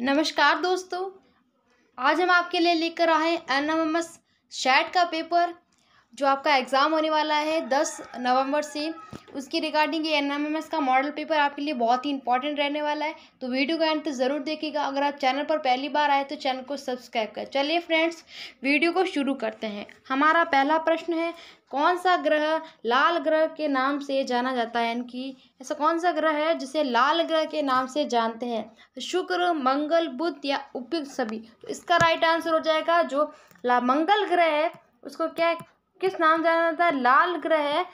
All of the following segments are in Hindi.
नमस्कार दोस्तों आज हम आपके लिए लेकर आए एन एम एस शैट का पेपर जो आपका एग्ज़ाम होने वाला है दस नवंबर से उसकी रिगार्डिंग ये एन का मॉडल पेपर आपके लिए बहुत ही इंपॉर्टेंट रहने वाला है तो वीडियो का अंत ज़रूर देखिएगा अगर आप चैनल पर पहली बार आए तो चैनल को सब्सक्राइब कर चलिए फ्रेंड्स वीडियो को शुरू करते हैं हमारा पहला प्रश्न है कौन सा ग्रह लाल ग्रह के नाम से जाना जाता है यानी कि ऐसा कौन सा ग्रह है जिसे लाल ग्रह के नाम से जानते हैं तो शुक्र मंगल बुद्ध या उपयुक्त सभी तो इसका राइट आंसर हो जाएगा जो ला मंगल ग्रह है उसको क्या किस नाम जाना जाता है लाल ग्रह है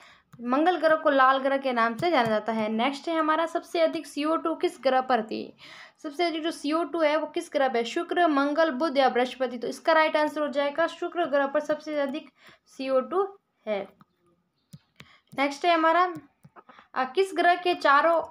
मंगल ग्रह को लाल ग्रह के नाम से जाना जाता है नेक्स्ट है हमारा सबसे अधिक सी ओ टू किस ग्रह पर थी सबसे अधिक जो सी ओ टू है वो किस ग्रह पर शुक्र मंगल बुध या बृहस्पति तो इसका राइट आंसर हो जाएगा शुक्र ग्रह पर सबसे अधिक सी ओ टू है नेक्स्ट है हमारा किस ग्रह के चारों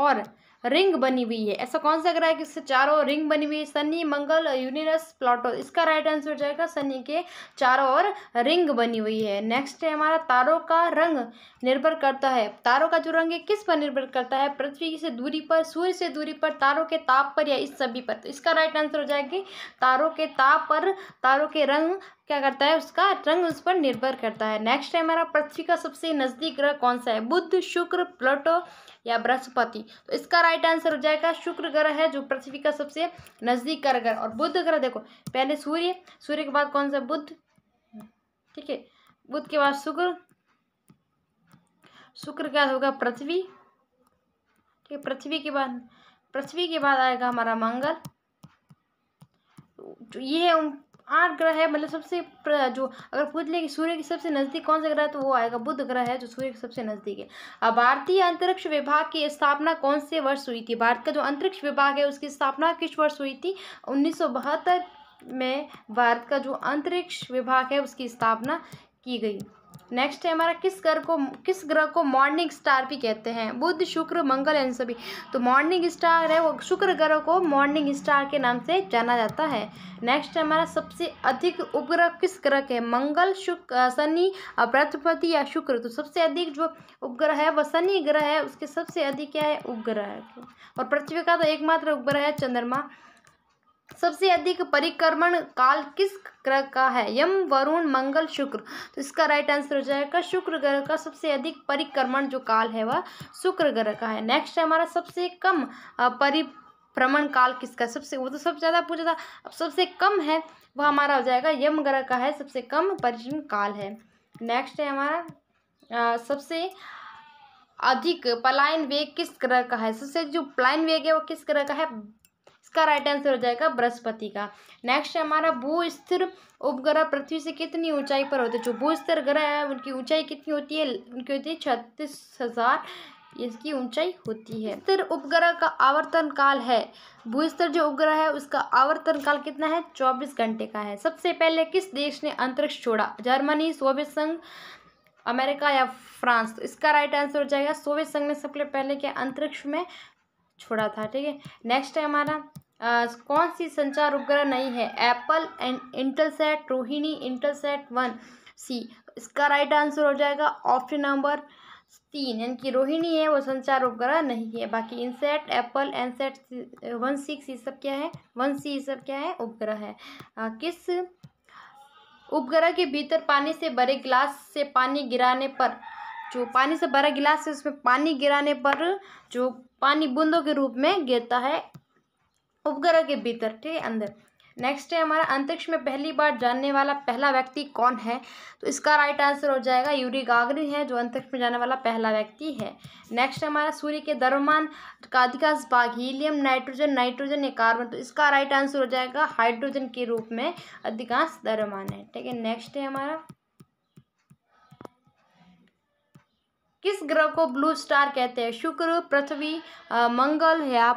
और रिंग बनी हुई है ऐसा कौन सा ग्रह है कि इससे चारों रिंग बनी हुई है शनि मंगल यूनिरस प्लॉटो इसका राइट आंसर हो जाएगा शनि के चारों ओर रिंग बनी हुई है नेक्स्ट है हमारा तारों का रंग निर्भर करता है तारों का जो रंग है किस पर निर्भर करता है पृथ्वी से दूरी पर सूर्य से दूरी पर तारों के ताप पर या इस सभी पर तो इसका राइट आंसर हो जाएगा तारों के ताप पर तारों के रंग क्या करता है उसका रंग उस पर निर्भर करता है नेक्स्ट है हमारा पृथ्वी का सबसे नज़दीक ग्रह कौन सा है बुद्ध शुक्र प्लूटो या बृहस्पति तो इसका राइट आंसर हो जाएगा शुक्र ग्रह है जो पृथ्वी का सबसे नज़दीक का ग्रह और बुद्ध ग्रह देखो पहले सूर्य सूर्य के बाद कौन सा बुद्ध ठीक है बुद्ध के बाद शुक्र शुक्र क्या होगा पृथ्वी ठीक है पृथ्वी के बाद पृथ्वी के बाद आएगा हमारा मंगल तो ये है आठ ग्रह है मतलब सबसे जो अगर पूछ लें कि सूर्य के सबसे नज़दीक कौन सा ग्रह है तो वो आएगा बुध ग्रह है जो सूर्य के सबसे नज़दीक है अब भारतीय अंतरिक्ष विभाग की स्थापना कौन से वर्ष हुई थी भारत का जो अंतरिक्ष विभाग है उसकी स्थापना किस वर्ष हुई थी उन्नीस में भारत का जो अंतरिक्ष विभाग है उसकी स्थापना की गई नेक्स्ट है हमारा किस ग्रह को किस ग्रह को मॉर्निंग स्टार भी कहते हैं बुध शुक्र मंगल इन सभी तो मॉर्निंग स्टार है वो शुक्र ग्रह को मॉर्निंग स्टार के नाम से जाना जाता है नेक्स्ट है हमारा सबसे अधिक उपग्रह किस ग्रह के मंगल शुक्र शनि बृहस्पति या शुक्र तो सबसे अधिक जो उपग्रह है वह शनि ग्रह है उसके सबसे अधिक क्या है उपग्रह और पृथ्वी का तो एकमात्र उपग्रह है चंद्रमा सबसे अधिक परिक्रमण काल किस ग्रह का है यम वरुण मंगल शुक्र तो इसका राइट आंसर हो जाएगा शुक्र ग्रह का सबसे अधिक परिक्रमण जो काल है वह शुक्र ग्रह का है नेक्स्ट है हमारा सबसे कम परिभ्रमण काल किसका सबसे वो तो सबसे ज़्यादा पूछा था अब सबसे कम है वह हमारा हो जाएगा यम ग्रह का है सबसे कम परिश्रम काल है नेक्स्ट है हमारा सबसे अधिक पलायन वेग किस ग्रह का है सबसे जो पलायन वेग है वो किस ग्रह का है इसका राइट आंसर हो जाएगा बृहस्पति का नेक्स्ट है हमारा भू स्थिर उपग्रह पृथ्वी से कितनी ऊंचाई पर होते हैं जो भू स्थिर ग्रह है उनकी ऊंचाई कितनी होती है उनकी होती है छत्तीस हज़ार इसकी ऊंचाई होती है स्थिर उपग्रह का आवर्तन काल है भू स्तर जो उपग्रह है उसका आवर्तन काल कितना है चौबीस घंटे का है सबसे पहले किस देश ने अंतरिक्ष छोड़ा जर्मनी सोवियत संघ अमेरिका या फ्रांस तो इसका राइट आंसर हो जाएगा सोवियत संघ ने सबसे पहले क्या अंतरिक्ष में छोड़ा था ठीक है नेक्स्ट है हमारा कौन सी संचार उपग्रह नहीं है Apple and INSAT Rohini INSAT one C इसका राइट आंसर हो जाएगा ऑप्शन नंबर तीन यानी कि रोहिणी है वो संचार उपग्रह नहीं है बाकी INSAT Apple INSAT one six ये सब क्या है वन सी ये सब क्या है उपग्रह है आ, किस उपग्रह के भीतर पानी से भरे गिलास से पानी गिराने पर जो पानी से भरा गिलास है उसमें पानी गिराने पर जो पानी बूंदों के रूप में गिरता है उपग्रह के भीतर ठीक है अंदर नेक्स्ट है हमारा अंतरिक्ष में पहली बार जानने वाला पहला व्यक्ति कौन है तो इसका राइट आंसर हो जाएगा यूरी गागरी है जो अंतरिक्ष में जाने वाला पहला व्यक्ति है नेक्स्ट है हमारा सूर्य के दरमान का अधिकांश भाग हीलियम नाइट्रोजन नाइट्रोजन या कार्बन तो इसका राइट आंसर हो जाएगा हाइड्रोजन के रूप में अधिकांश दरमान है ठीक है नेक्स्ट है हमारा किस ग्रह को ब्लू स्टार कहते हैं शुक्र पृथ्वी मंगल या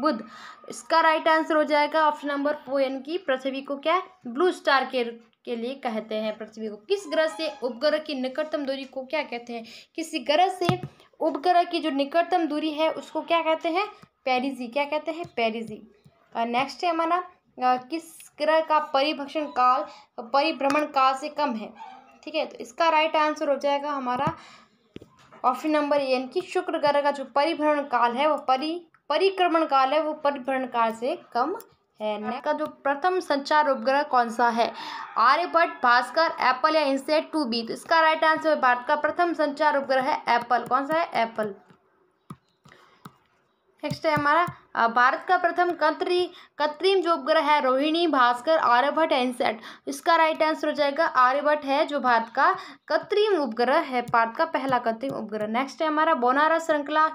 बुध इसका राइट आंसर हो जाएगा ऑप्शन नंबर फोर यानी कि पृथ्वी को क्या ब्लू स्टार के के लिए कहते हैं पृथ्वी को किस ग्रह से उपग्रह की निकटतम दूरी को क्या कहते हैं किसी ग्रह से उपग्रह की जो निकटतम दूरी है उसको क्या कहते हैं पेरिजी e, क्या कहते हैं पेरिजी नेक्स्ट e। है हमारा किस ग्रह का परिभक्षण काल परिभ्रमण काल से कम है ठीक है तो इसका राइट आंसर हो जाएगा हमारा ऑप्शन नंबर ए यानी कि शुक्र ग्रह का जो परिभ्रमण काल है वो परि परिक्रमण काल है वो परिभ्रमण काल से कम है नेक्स्ट का जो प्रथम संचार उपग्रह कौन सा है आर्यभट्ट भास्कर एप्पल या इंसेट टू बी तो इसका राइट आंसर है भारत का प्रथम संचार उपग्रह है एप्पल कौन सा है एप्पल नेक्स्ट है हमारा भारत का प्रथम कंत्री कृत्रिम जो उपग्रह है रोहिणी भास्कर आर्यभट्ट एनसेट इसका राइट आंसर हो जाएगा आर्यभट्ट है जो भारत का कृत्रिम उपग्रह है भारत का पहला कृत्रिम उपग्रह नेक्स्ट है हमारा बोनारस श्रृंखला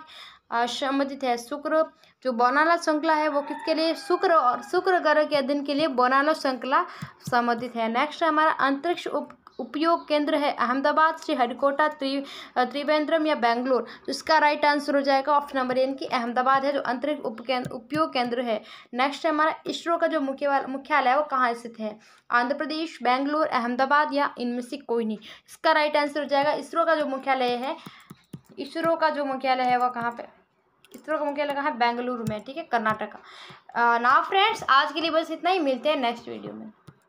संबंधित है शुक्र जो बोनाला श्रृंखला है वो किसके लिए शुक्र और शुक्र ग्रह के अध्ययन के लिए बोनाला श्रृंखला संबंधित है नेक्स्ट हमारा अंतरिक्ष उप उपयोग केंद्र है अहमदाबाद श्री हरिकोटा त्रि त्रिवेंद्रम या बेंगलोर इसका राइट आंसर हो जाएगा ऑप्शन नंबर एन की अहमदाबाद है जो अंतरिक्ष उपकेंद्र उपयोग केंद्र है नेक्स्ट हमारा इसरो का जो मुख्य मुख्यालय है वो कहाँ स्थित है आंध्र प्रदेश बेंगलोर अहमदाबाद या इनमें से कोई नहीं इसका राइट आंसर हो जाएगा इसरो का जो मुख्यालय है इसरो का जो मुख्यालय है वह कहाँ पर इस तरह का मुख्य लगा है बेंगलुरु में ठीक है कर्नाटक का ना फ्रेंड्स आज के लिए बस इतना ही मिलते हैं नेक्स्ट वीडियो में